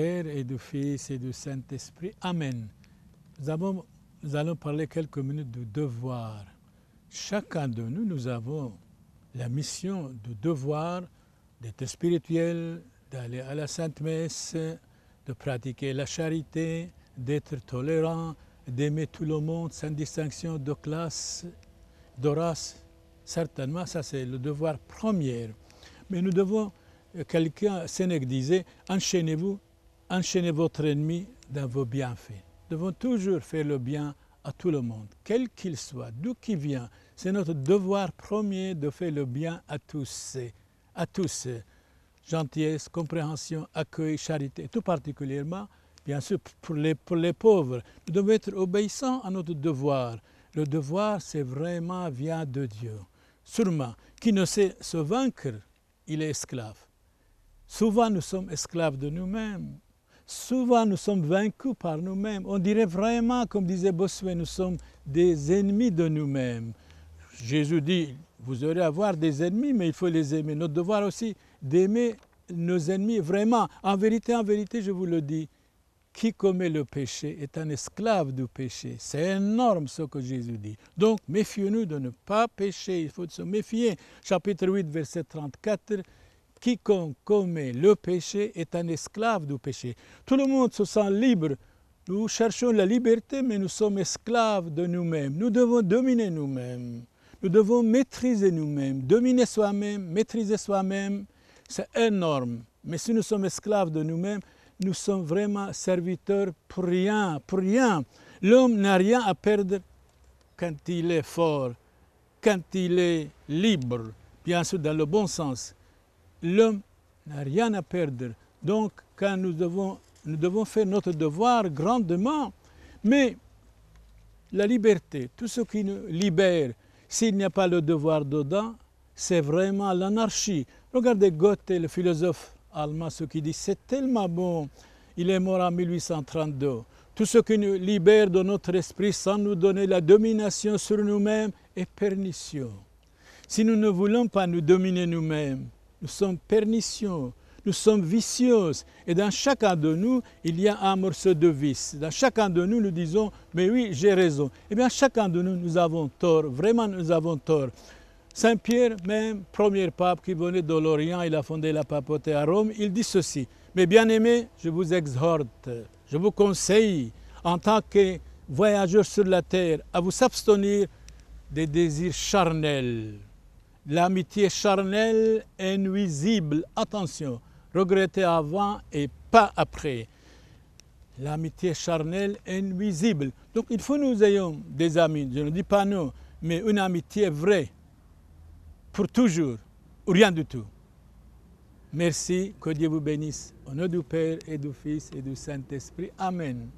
et du Fils et du Saint-Esprit. Amen. Nous, allons parler quelques minutes du devoir. Chacun de nous, nous avons la mission du devoir d'être spirituel, d'aller à la Sainte Messe, de pratiquer la charité, d'être tolérant, d'aimer tout le monde sans distinction de classe, de race. Certainement, ça c'est le devoir premier. Mais nous devons, euh, quelqu'un, Sénèque disait, enchaînez-vous enchaînez votre ennemi dans vos bienfaits. Nous devons toujours faire le bien à tout le monde, quel qu'il soit, d'où qu'il vient. C'est notre devoir premier de faire le bien à tous, à tous. Gentillesse, compréhension, accueil, charité, tout particulièrement, bien sûr, pour les, pour les pauvres. Nous devons être obéissants à notre devoir. Le devoir, c'est vraiment vient de Dieu. Sûrement, qui ne sait se vaincre, il est esclave. Souvent, nous sommes esclaves de nous-mêmes, souvent nous sommes vaincus par nous-mêmes. On dirait vraiment, comme disait Bossuet, nous sommes des ennemis de nous-mêmes. Jésus dit, vous aurez à avoir des ennemis, mais il faut les aimer. Notre devoir aussi d'aimer nos ennemis vraiment. En vérité, en vérité, je vous le dis, qui commet le péché est un esclave du péché. C'est énorme ce que Jésus dit. Donc, méfions-nous de ne pas pécher, il faut se méfier. Chapitre 8, verset 34, quiconque commet le péché est un esclave du péché. Tout le monde se sent libre. Nous cherchons la liberté, mais nous sommes esclaves de nous-mêmes. Nous devons dominer nous-mêmes. Nous devons maîtriser nous-mêmes, dominer soi-même, maîtriser soi-même. C'est énorme. Mais si nous sommes esclaves de nous-mêmes, nous sommes vraiment serviteurs pour rien, pour rien. L'homme n'a rien à perdre quand il est fort, quand il est libre, bien sûr dans le bon sens l'homme n'a rien à perdre. Donc, quand nous devons, faire notre devoir grandement, mais la liberté, tout ce qui nous libère, s'il n'y a pas le devoir dedans, c'est vraiment l'anarchie. Regardez Goethe, le philosophe allemand, ce qu'il dit, c'est tellement bon. Il est mort en 1832. Tout ce qui nous libère de notre esprit sans nous donner la domination sur nous-mêmes est pernicieux. Si nous ne voulons pas nous dominer nous-mêmes, nous sommes pernicieux, nous sommes vicieux. Et dans chacun de nous, il y a un morceau de vice. Dans chacun de nous, nous disons, mais oui, j'ai raison. Eh bien, chacun de nous, nous avons tort. Vraiment, nous avons tort. Saint Pierre, même premier pape qui venait de l'Orient, il a fondé la papauté à Rome, il dit ceci. Mais bien aimés, je vous exhorte, je vous conseille, en tant que voyageurs sur la terre, à vous abstenir des désirs charnels L'amitié charnelle est nuisible. Attention, regrettez avant et pas après. L'amitié charnelle est nuisible. Donc il faut que nous ayons des amis, je ne dis pas nous, mais une amitié vraie, pour toujours, ou rien du tout. Merci, que Dieu vous bénisse. Au nom du Père et du Fils et du Saint-Esprit. Amen.